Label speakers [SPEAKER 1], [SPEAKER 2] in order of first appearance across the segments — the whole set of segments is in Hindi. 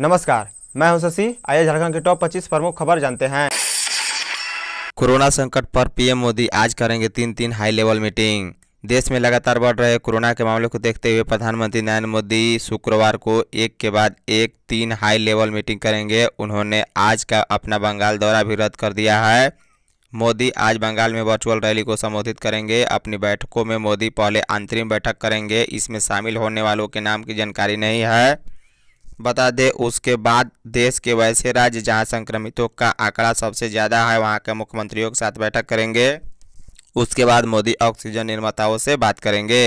[SPEAKER 1] नमस्कार मैं हूं शशि आइए झारखंड के टॉप 25 प्रमुख खबर जानते हैं कोरोना संकट पर पीएम मोदी आज करेंगे तीन तीन हाई लेवल मीटिंग देश में लगातार बढ़ रहे कोरोना के मामले को देखते हुए प्रधानमंत्री नरेंद्र मोदी शुक्रवार को एक के बाद एक तीन हाई लेवल मीटिंग करेंगे उन्होंने आज का अपना बंगाल दौरा भी रद्द कर दिया है मोदी आज बंगाल में वर्चुअल रैली को संबोधित करेंगे अपनी बैठकों में मोदी पहले अंतरिम बैठक करेंगे इसमें शामिल होने वालों के नाम की जानकारी नहीं है बता दें उसके बाद देश के वैसे राज्य जहां संक्रमितों का आंकड़ा सबसे ज़्यादा है वहां के मुख्यमंत्रियों के साथ बैठक करेंगे उसके बाद मोदी ऑक्सीजन निर्माताओं से बात करेंगे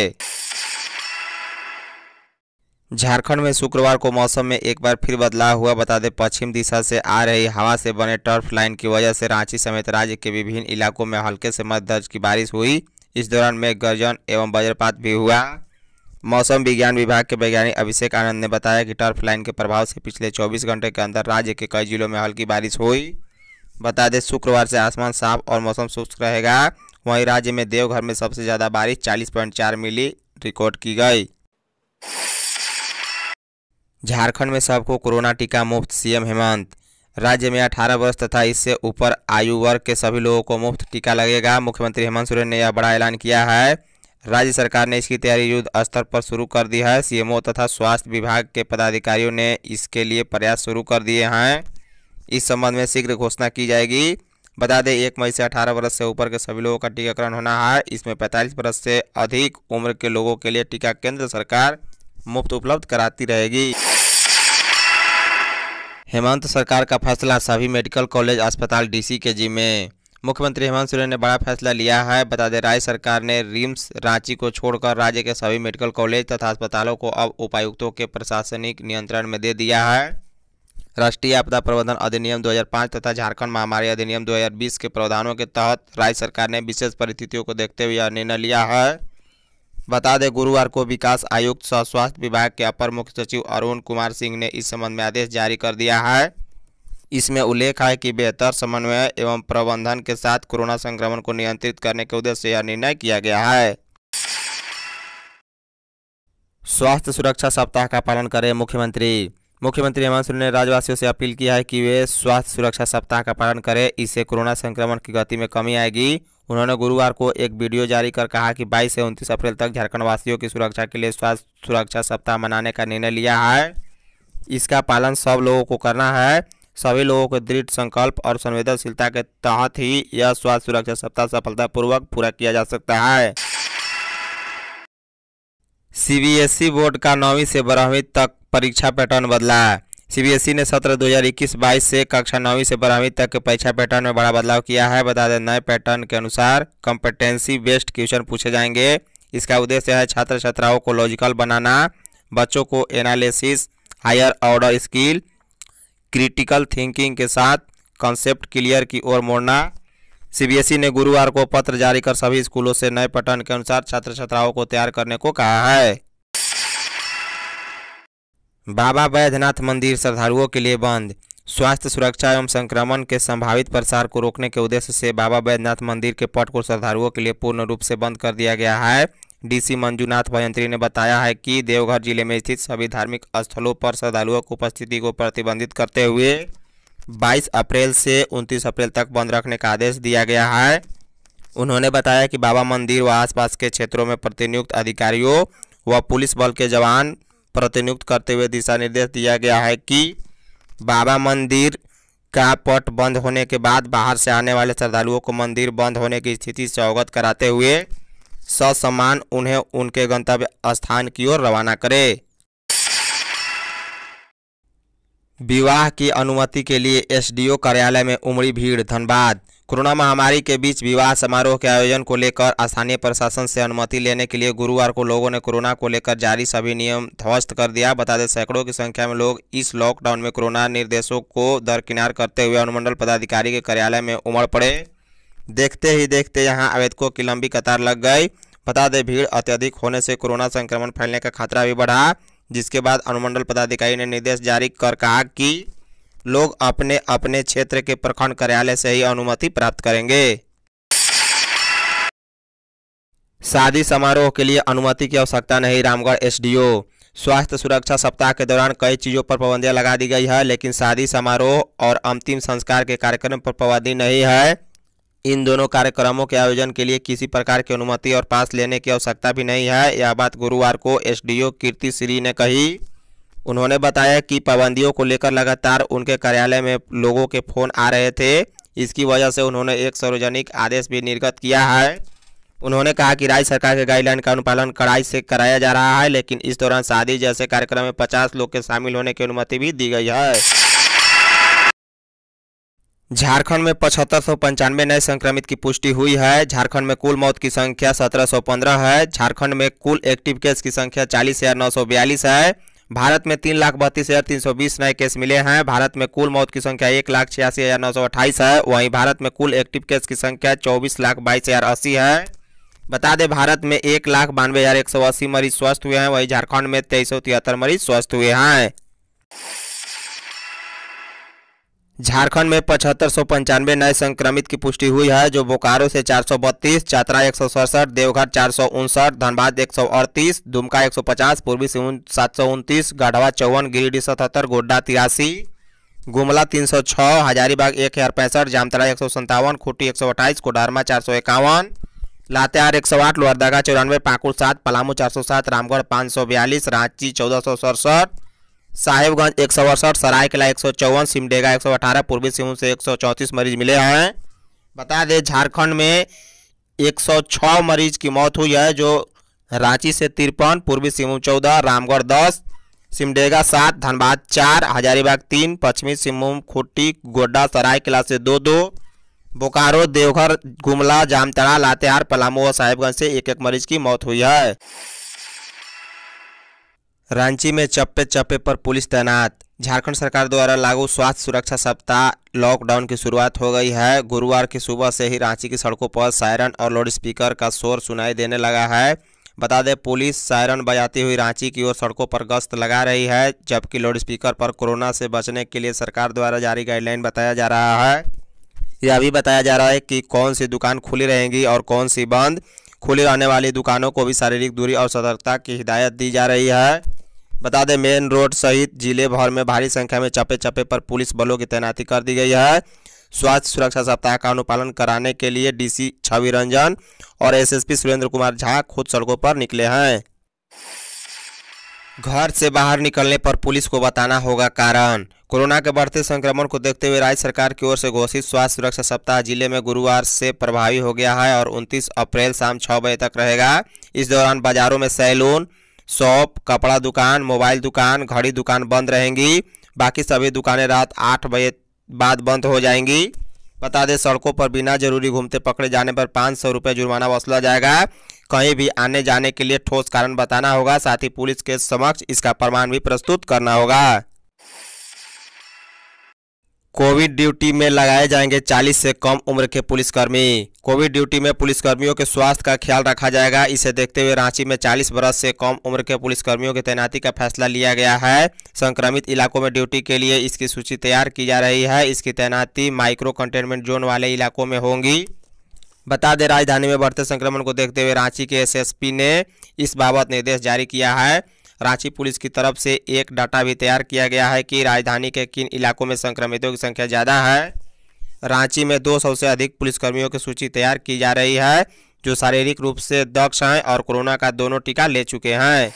[SPEAKER 1] झारखंड में शुक्रवार को मौसम में एक बार फिर बदलाव हुआ बता दें पश्चिम दिशा से आ रही हवा से बने टर्फ लाइन की वजह से रांची समेत राज्य के विभिन्न इलाकों में हल्के से मध्य दर्ज की बारिश हुई इस दौरान मेघ गर्जन एवं वज्रपात भी हुआ मौसम विज्ञान विभाग के वैज्ञानिक अभिषेक आनंद ने बताया कि टर्फ लाइन के प्रभाव से पिछले 24 घंटे के अंदर राज्य के कई जिलों में हल्की बारिश हुई बता दें शुक्रवार से आसमान साफ और मौसम शुष्क रहेगा वहीं राज्य में देवघर में सबसे ज़्यादा बारिश चार मिली रिकॉर्ड की गई झारखंड में सबको कोरोना टीका मुफ्त सीएम हेमंत राज्य में 18 वर्ष तथा इससे ऊपर आयु वर्ग के सभी लोगों को मुफ्त टीका लगेगा मुख्यमंत्री हेमंत सोरेन ने यह बड़ा ऐलान किया है राज्य सरकार ने इसकी तैयारी युद्ध स्तर पर शुरू कर दी है सीएमओ तथा स्वास्थ्य विभाग के पदाधिकारियों ने इसके लिए प्रयास शुरू कर दिए हैं इस संबंध में शीघ्र घोषणा की जाएगी बता दें एक मई से 18 वर्ष से ऊपर के सभी लोगों का टीकाकरण होना है इसमें 45 वर्ष से अधिक उम्र के लोगों के लिए टीका केंद्र सरकार मुफ्त उपलब्ध कराती रहेगी हेमंत सरकार का फैसला सभी मेडिकल कॉलेज अस्पताल डीसी के जिम्मे मुख्यमंत्री हेमंत सोरेन ने बड़ा फैसला लिया है बता दें राज्य सरकार ने रिम्स रांची को छोड़कर राज्य के सभी मेडिकल कॉलेज तथा अस्पतालों को अब उपायुक्तों के प्रशासनिक नियंत्रण में दे दिया है राष्ट्रीय आपदा प्रबंधन अधिनियम 2005 तथा झारखंड महामारी अधिनियम 2020 के प्रावधानों के तहत राज्य सरकार ने विशेष परिस्थितियों को देखते हुए यह निर्णय लिया है बता दें गुरुवार को विकास आयुक्त सह स्वास्थ्य विभाग के अपर मुख्य सचिव अरुण कुमार सिंह ने इस संबंध में आदेश जारी कर दिया है इसमें उल्लेख है कि बेहतर समन्वय एवं प्रबंधन के साथ कोरोना संक्रमण को नियंत्रित करने के उद्देश्य यह निर्णय किया गया है स्वास्थ्य सुरक्षा सप्ताह का पालन करें मुख्यमंत्री मुख्यमंत्री हेमंत सोरेन ने राज्यवासियों से अपील की है कि वे स्वास्थ्य सुरक्षा सप्ताह का पालन करें इससे कोरोना संक्रमण की गति में कमी आएगी उन्होंने गुरुवार को एक वीडियो जारी कर कहा कि 22 से 29 अप्रैल तक झारखंड वासियों की सुरक्षा के लिए स्वास्थ्य सुरक्षा सप्ताह मनाने का निर्णय लिया है इसका पालन सब लोगों को करना है सभी लोगों को दृढ़ संकल्प और संवेदनशीलता के तहत ही यह स्वास्थ्य सुरक्षा सप्ताह सफलतापूर्वक पूरा किया जा सकता है सीबीएसई बोर्ड का नौवीं से बारहवीं तक परीक्षा पैटर्न बदला है सीबीएसई ने सत्र 2021-22 से कक्षा नौवीं से बारहवीं तक के परीक्षा पैटर्न में बड़ा बदलाव किया है बता दें नए पैटर्न के अनुसार कॉम्पिटेंसी बेस्ड क्वेश्चन पूछे जाएंगे इसका उद्देश्य है छात्र छात्राओं को लॉजिकल बनाना बच्चों को analysis higher order skill critical thinking के साथ कॉन्सेप्ट क्लियर की ओर मोड़ना सीबीएसई e ने गुरुवार को पत्र जारी कर सभी स्कूलों से नए पठन के अनुसार छात्र छात्राओं को तैयार करने को कहा है बाबा बैद्यनाथ मंदिर श्रद्धालुओं के लिए बंद स्वास्थ्य सुरक्षा एवं संक्रमण के संभावित प्रसार को रोकने के उद्देश्य से बाबा बैद्यनाथ मंदिर के पट को श्रद्धालुओं के लिए पूर्ण रूप से बंद कर दिया गया है डीसी मंजूनाथ भयंत्री ने बताया है कि देवघर जिले में स्थित सभी धार्मिक स्थलों पर श्रद्धालुओं की उपस्थिति को प्रतिबंधित करते हुए 22 अप्रैल से 29 अप्रैल तक बंद रखने का आदेश दिया गया है उन्होंने बताया कि बाबा मंदिर व आसपास के क्षेत्रों में प्रतिनियुक्त अधिकारियों व पुलिस बल के जवान प्रतिनियुक्त करते हुए दिशा निर्देश दिया गया है कि बाबा मंदिर का पट बंद होने के बाद बाहर से आने वाले श्रद्धालुओं को मंदिर बंद होने की स्थिति से अवगत कराते हुए ससमान उन्हें उनके गंतव्य स्थान की ओर रवाना करे विवाह की अनुमति के लिए एसडीओ कार्यालय में उमड़ी भीड़ धनबाद कोरोना महामारी के बीच विवाह समारोह के आयोजन को लेकर स्थानीय प्रशासन से अनुमति लेने के लिए गुरुवार को लोगों ने कोरोना को लेकर जारी सभी नियम ध्वस्त कर दिया बता दें सैकड़ों की संख्या में लोग इस लॉकडाउन में कोरोना निर्देशों को दरकिनार करते हुए अनुमंडल पदाधिकारी के कार्यालय में उमड़ पड़े देखते ही देखते यहाँ आवेदकों की लंबी कतार लग गई बता दें भीड़ अत्यधिक होने से कोरोना संक्रमण फैलने का खतरा भी बढ़ा जिसके बाद अनुमंडल पदाधिकारी ने निर्देश जारी कर कहा कि लोग अपने अपने क्षेत्र के प्रखंड कार्यालय से ही अनुमति प्राप्त करेंगे शादी समारोह के लिए अनुमति की आवश्यकता नहीं रामगढ़ एसडीओ स्वास्थ्य सुरक्षा सप्ताह के दौरान कई चीज़ों पर पाबंदियां लगा दी गई है लेकिन शादी समारोह और अंतिम संस्कार के कार्यक्रम पर पाबंदी नहीं है इन दोनों कार्यक्रमों के आयोजन के लिए किसी प्रकार की अनुमति और पास लेने की आवश्यकता भी नहीं है यह बात गुरुवार को एसडीओ कीर्ति श्री ने कही उन्होंने बताया कि पाबंदियों को लेकर लगातार उनके कार्यालय में लोगों के फोन आ रहे थे इसकी वजह से उन्होंने एक सार्वजनिक आदेश भी निर्गत किया है उन्होंने कहा कि राज्य सरकार के गाइडलाइन का अनुपालन कड़ाई से कराया जा रहा है लेकिन इस दौरान शादी जैसे कार्यक्रम में पचास लोग के शामिल होने की अनुमति भी दी गई है झारखंड में पचहत्तर सौ पंचानवे नए संक्रमित की पुष्टि हुई है झारखंड में कुल मौत की संख्या सत्रह सौ पंद्रह है झारखंड में कुल एक्टिव केस की संख्या चालीस हजार नौ सौ बयालीस है भारत में तीन लाख बत्तीस हजार तीन सौ बीस नए केस मिले हैं भारत में कुल मौत की संख्या एक लाख छियासी हजार नौ सौ अट्ठाईस है वहीं भारत में कुल एक्टिव केस की संख्या चौबीस लाख बाईस हजार अस्सी है बता दें भारत में एक लाख बानवे हजार एक सौ अस्सी मरीज स्वस्थ हुए हैं वहीं झारखंड में तेईस सौ तिहत्तर मरीज स्वस्थ हुए हैं झारखंड में पचहत्तर सौ पंचानवे नए संक्रमित की पुष्टि हुई है जो बोकारो से चार सौ बत्तीस चातरा एक सौ सड़सठ देवघर चार सौ उनसठ धनबाद एक सौ अड़तीस दुमका एक सौ पचास पूर्वी सिंह सात सौ उनतीस गढ़वा चौवन गिरिडीह सतहत्तर गोड्डा तिरासी गुमला तीन सौ छः हजारीबाग एक हज़ार पैंसठ जामतरा एक सौ संतावन खूटी एक सौ अट्ठाईस कोडारमा चार सौ इक्यावन लातेहार एक सौ आठ लोहरदगा चौरानवे पाकुड़ सात पलामू चार सौ सात रामगढ़ पाँच सौ बयालीस रांची चौदह सौ सड़सठ साहेबगंज एक सौ अड़सठ सरायकला एक सौ चौवन सिमडेगा एक सौ अठारह पूर्वी सिंहभूम से एक सौ चौंतीस मरीज मिले हैं बता दें झारखंड में एक सौ छः मरीज की मौत हुई है जो रांची से तिरपन पूर्वी सिंहभूम चौदह रामगढ़ दस सिमडेगा सात धनबाद चार हजारीबाग तीन पश्चिमी सिंहभूम खुट्टी गोड्डा सरायकला से दो दो बोकारो देवघर गुमला जामतड़ा लातेहार पलामू और साहेबगंज से एक एक मरीज की मौत हुई है रांची में चप्पे चप्पे पर पुलिस तैनात झारखंड सरकार द्वारा लागू स्वास्थ्य सुरक्षा सप्ताह लॉकडाउन की शुरुआत हो गई है गुरुवार की सुबह से ही रांची की सड़कों पर सायरन और लाउड स्पीकर का शोर सुनाई देने लगा है बता दें पुलिस सायरन बजाती हुई रांची की ओर सड़कों पर गश्त लगा रही है जबकि लाउड स्पीकर पर कोरोना से बचने के लिए सरकार द्वारा जारी गाइडलाइन बताया जा रहा है यह भी बताया जा रहा है कि कौन सी दुकान खुली रहेंगी और कौन सी बंद खुली रहने वाली दुकानों को भी शारीरिक दूरी और सतर्कता की हिदायत दी जा रही है बता दें मेन रोड सहित जिले भर में भारी संख्या में चपे चपे पर पुलिस बलों की तैनाती कर दी गई है स्वास्थ्य सुरक्षा सप्ताह का अनुपालन कराने के लिए डीसी छवि रंजन और एसएसपी सुरेंद्र कुमार झा खुद सड़कों पर निकले हैं घर से बाहर निकलने पर पुलिस को बताना होगा कारण कोरोना के बढ़ते संक्रमण को देखते हुए राज्य सरकार की ओर से घोषित स्वास्थ्य सुरक्षा सप्ताह जिले में गुरुवार से प्रभावी हो गया है और 29 अप्रैल शाम छह बजे तक रहेगा इस दौरान बाजारों में सैलून शॉप कपड़ा दुकान मोबाइल दुकान घड़ी दुकान बंद रहेंगी बाकी सभी दुकानें रात आठ बजे बाद बंद हो जाएंगी बता दें सड़कों पर बिना जरूरी घूमते पकड़े जाने पर पाँच सौ रुपये जुर्माना वसूला जाएगा कहीं भी आने जाने के लिए ठोस कारण बताना होगा साथ ही पुलिस के समक्ष इसका प्रमाण भी प्रस्तुत करना होगा कोविड ड्यूटी में लगाए जाएंगे 40 से कम उम्र के पुलिसकर्मी कोविड ड्यूटी में पुलिसकर्मियों के स्वास्थ्य का ख्याल रखा जाएगा इसे देखते हुए रांची में 40 वर्ष से कम उम्र के पुलिसकर्मियों की तैनाती का फैसला लिया गया है संक्रमित इलाकों में ड्यूटी के लिए इसकी सूची तैयार की जा रही है इसकी तैनाती माइक्रो कंटेनमेंट जोन वाले इलाकों में होंगी बता दें राजधानी में बढ़ते संक्रमण को देखते हुए रांची के एस ने इस बाबत निर्देश जारी किया है रांची पुलिस की तरफ से एक डाटा भी तैयार किया गया है कि राजधानी के किन इलाकों में संक्रमितों की संख्या ज़्यादा है रांची में 200 से अधिक पुलिसकर्मियों की सूची तैयार की जा रही है जो शारीरिक रूप से दक्ष हैं और कोरोना का दोनों टीका ले चुके हैं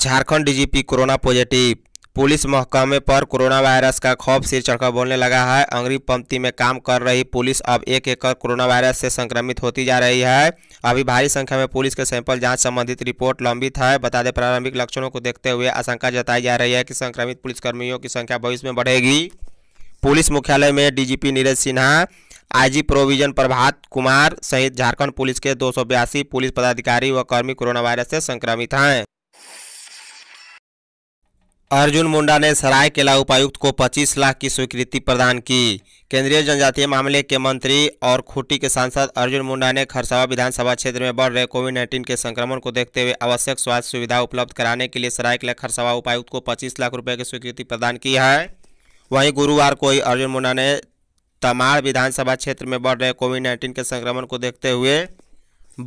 [SPEAKER 1] Jharkhand DGP corona positive police महकमे पर कोरोना वायरस का खौफ सिर चढ़कर बोलने लगा है अंग्री पंक्ति में काम कर रही पुलिस अब एक एक कर कोरोना वायरस से संक्रमित होती जा रही है अभी भारी संख्या में पुलिस के सैंपल जांच संबंधित रिपोर्ट लंबित है बता दें प्रारंभिक लक्षणों को देखते हुए आशंका जताई जा रही है कि संक्रमित पुलिसकर्मियों की संख्या भविष्य में बढ़ेगी पुलिस मुख्यालय में DGP Neeraj Sinha IG provision Prabhat Kumar सहित झारखंड पुलिस के दो पुलिस पदाधिकारी व कर्मी कोरोना वायरस से संक्रमित हैं अर्जुन मुंडा ने सराय केला उपायुक्त को 25 लाख की स्वीकृति प्रदान की केंद्रीय जनजातीय मामले के मंत्री और खूंटी के सांसद अर्जुन मुंडा ने खरसावा विधानसभा क्षेत्र में बढ़ रहे कोविड नाइन्टीन के संक्रमण को देखते हुए आवश्यक स्वास्थ्य सुविधा उपलब्ध कराने के लिए सरायकेला खरसावा उपायुक्त को पच्चीस लाख रुपये की स्वीकृति प्रदान की है वहीं गुरुवार को ही अर्जुन मुंडा ने तमाड़ विधानसभा क्षेत्र में बढ़ रहे कोविड नाइन्टीन के संक्रमण को देखते हुए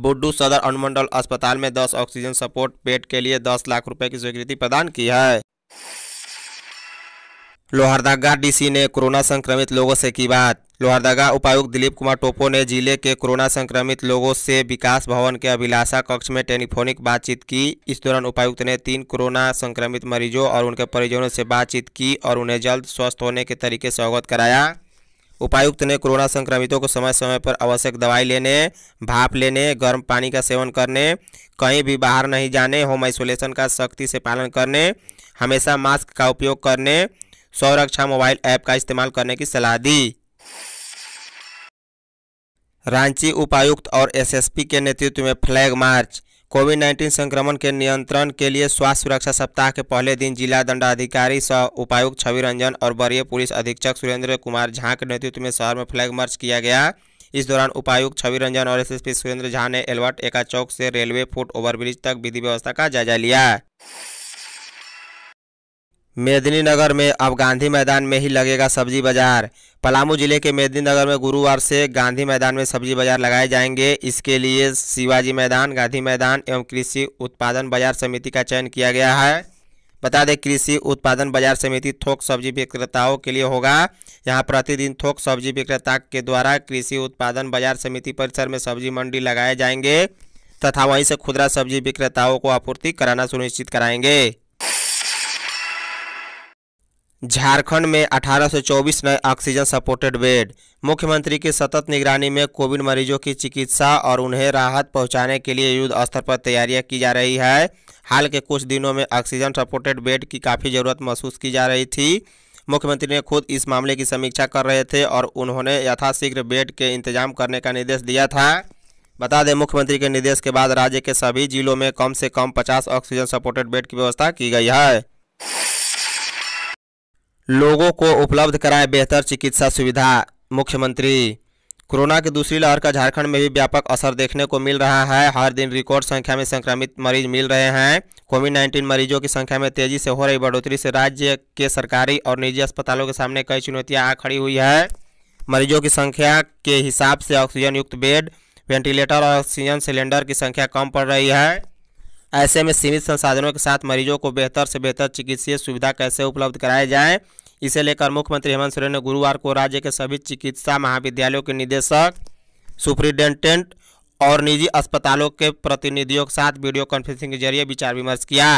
[SPEAKER 1] बुड्डू सदर अनुमंडल अस्पताल में 10 ऑक्सीजन सपोर्ट बेड के लिए 10 लाख रुपए की स्वीकृति प्रदान की है लोहरदगा डीसी ने कोरोना संक्रमित लोगों से की बात लोहरदगा उपायुक्त दिलीप कुमार टोपो ने जिले के कोरोना संक्रमित लोगों से विकास भवन के अभिलाषा कक्ष में टेलीफोनिक बातचीत की इस दौरान उपायुक्त ने तीन कोरोना संक्रमित मरीजों और उनके परिजनों से बातचीत की और उन्हें जल्द स्वस्थ होने के तरीके से अवगत कराया उपायुक्त ने कोरोना संक्रमितों को समय समय पर आवश्यक दवाई लेने भाप लेने गर्म पानी का सेवन करने कहीं भी बाहर नहीं जाने होम आइसोलेशन का सख्ती से पालन करने हमेशा मास्क का उपयोग करने सौरक्षा मोबाइल ऐप का इस्तेमाल करने की सलाह दी रांची उपायुक्त और एसएसपी के नेतृत्व में फ्लैग मार्च कोविड नाइन्टीन संक्रमण के नियंत्रण के लिए स्वास्थ्य सुरक्षा सप्ताह के पहले दिन जिला दंडाधिकारी सह उपायुक्त छवि रंजन और वरीय पुलिस अधीक्षक सुरेंद्र कुमार झा के नेतृत्व में शहर में फ्लैग मार्च किया गया इस दौरान उपायुक्त छवि रंजन और एसएसपी सुरेंद्र झा ने एलवर्ट एका चौक से रेलवे फुट ओवरब्रिज तक विधि व्यवस्था का जायजा लिया मेदिनीनगर में अब गांधी मैदान में ही लगेगा सब्जी बाजार पलामू जिले के मेदिनीनगर में गुरुवार से गांधी मैदान में सब्जी बाजार लगाए जाएंगे इसके लिए शिवाजी मैदान गांधी मैदान एवं कृषि उत्पादन बाजार समिति का चयन किया गया है बता दें कृषि उत्पादन बाजार समिति थोक सब्जी विक्रेताओं के लिए होगा यहाँ प्रतिदिन थोक सब्जी विक्रेता के द्वारा कृषि उत्पादन बाजार समिति परिसर में सब्जी मंडी लगाए जाएंगे तथा वहीं से खुदरा सब्जी विक्रेताओं को आपूर्ति कराना सुनिश्चित कराएंगे झारखंड में 1824 नए ऑक्सीजन सपोर्टेड बेड मुख्यमंत्री की सतत निगरानी में कोविड मरीजों की चिकित्सा और उन्हें राहत पहुंचाने के लिए युद्ध स्तर पर तैयारियां की जा रही है हाल के कुछ दिनों में ऑक्सीजन सपोर्टेड बेड की काफ़ी ज़रूरत महसूस की जा रही थी मुख्यमंत्री ने खुद इस मामले की समीक्षा कर रहे थे और उन्होंने यथाशीघ्र बेड के इंतजाम करने का निर्देश दिया था बता दें मुख्यमंत्री के निर्देश के बाद राज्य के सभी जिलों में कम से कम पचास ऑक्सीजन सपोर्टेड बेड की व्यवस्था की गई है लोगों को उपलब्ध कराएं बेहतर चिकित्सा सुविधा मुख्यमंत्री कोरोना की दूसरी लहर का झारखंड में भी व्यापक असर देखने को मिल रहा है हर दिन रिकॉर्ड संख्या में संक्रमित मरीज मिल रहे हैं कोविड 19 मरीजों की संख्या में तेजी से हो रही बढ़ोतरी से राज्य के सरकारी और निजी अस्पतालों के सामने कई चुनौतियां आ खड़ी हुई है मरीजों की संख्या के हिसाब से ऑक्सीजन युक्त बेड वेंटिलेटर और ऑक्सीजन सिलेंडर की संख्या कम पड़ रही है ऐसे में सीमित संसाधनों के साथ मरीजों को बेहतर से बेहतर चिकित्सीय सुविधा कैसे उपलब्ध कराई जाए इसे लेकर मुख्यमंत्री हेमंत सोरेन ने गुरुवार को राज्य के सभी चिकित्सा महाविद्यालयों के निदेशक सुप्रिंटेंडेंट और निजी अस्पतालों के प्रतिनिधियों के साथ वीडियो कॉन्फ्रेंसिंग के जरिए विचार विमर्श किया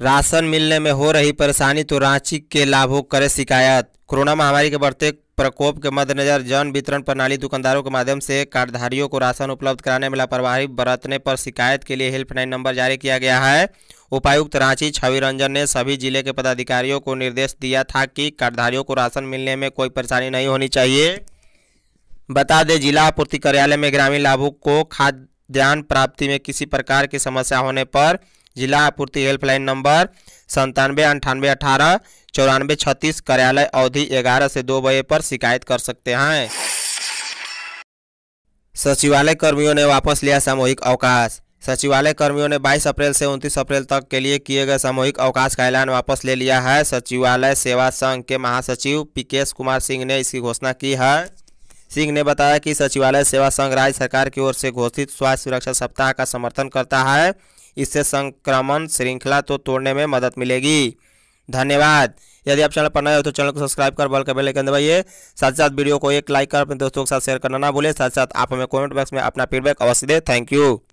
[SPEAKER 1] राशन मिलने में हो रही परेशानी तो रांची के लाभों करे शिकायत कोरोना महामारी के बढ़ते प्रकोप के मद्देनजर जन वितरण प्रणाली दुकानदारों के माध्यम से कार्डधारियों को राशन उपलब्ध कराने में लापरवाही बरतने पर शिकायत के लिए हेल्पलाइन नंबर जारी किया गया है उपायुक्त रांची छवि रंजन ने सभी जिले के पदाधिकारियों को निर्देश दिया था कि कार्डधारियों को राशन मिलने में कोई परेशानी नहीं होनी चाहिए बता दें जिला आपूर्ति कार्यालय में ग्रामीण लाभुक को खाद्यान्न प्राप्ति में किसी प्रकार की समस्या होने पर जिला आपूर्ति हेल्पलाइन नंबर संतानवे अंठानवे अठारह चौरानवे छत्तीस कार्यालय अवधि ग्यारह से दो बजे पर शिकायत कर सकते हैं सचिवालय कर्मियों ने वापस लिया सामूहिक अवकाश सचिवालय कर्मियों ने 22 अप्रैल से 29 अप्रैल तक के लिए किए गए सामूहिक अवकाश का ऐलान वापस ले लिया है सचिवालय सेवा संघ के महासचिव पीकेश कुमार सिंह ने इसकी घोषणा की है सिंह ने बताया कि सचिवालय सेवा संघ राज्य सरकार की ओर से घोषित स्वास्थ्य सुरक्षा सप्ताह का समर्थन करता है इससे संक्रमण श्रृंखला तो तोड़ने में मदद मिलेगी धन्यवाद यदि आप चैनल पर नए हो तो चैनल को सब्सक्राइब कर बल के बेल आइकन दबाइए साथ साथ वीडियो को एक लाइक कर अपने दोस्तों के साथ शेयर करना ना भूलें साथ साथ आप हमें कमेंट बॉक्स में अपना फीडबैक अवश्य दें थैंक यू